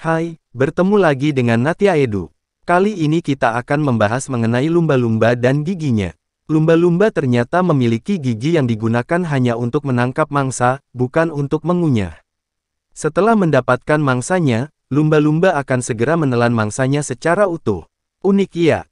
Hai, bertemu lagi dengan Natia Edu. Kali ini kita akan membahas mengenai lumba-lumba dan giginya. Lumba-lumba ternyata memiliki gigi yang digunakan hanya untuk menangkap mangsa, bukan untuk mengunyah. Setelah mendapatkan mangsanya, lumba-lumba akan segera menelan mangsanya secara utuh. Unik ya,